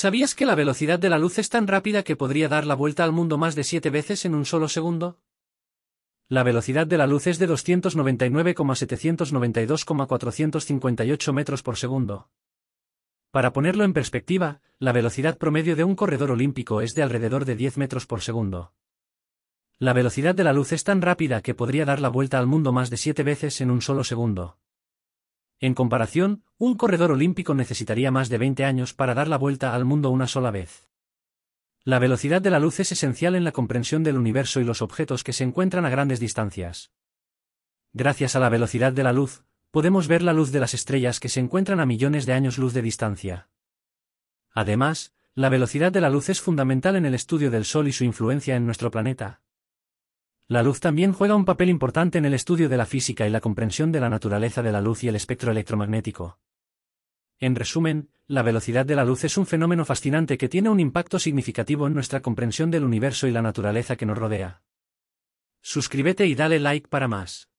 ¿Sabías que la velocidad de la luz es tan rápida que podría dar la vuelta al mundo más de siete veces en un solo segundo? La velocidad de la luz es de 299,792,458 metros por segundo. Para ponerlo en perspectiva, la velocidad promedio de un corredor olímpico es de alrededor de 10 metros por segundo. La velocidad de la luz es tan rápida que podría dar la vuelta al mundo más de siete veces en un solo segundo. En comparación, un corredor olímpico necesitaría más de 20 años para dar la vuelta al mundo una sola vez. La velocidad de la luz es esencial en la comprensión del universo y los objetos que se encuentran a grandes distancias. Gracias a la velocidad de la luz, podemos ver la luz de las estrellas que se encuentran a millones de años luz de distancia. Además, la velocidad de la luz es fundamental en el estudio del Sol y su influencia en nuestro planeta. La luz también juega un papel importante en el estudio de la física y la comprensión de la naturaleza de la luz y el espectro electromagnético. En resumen, la velocidad de la luz es un fenómeno fascinante que tiene un impacto significativo en nuestra comprensión del universo y la naturaleza que nos rodea. Suscríbete y dale like para más.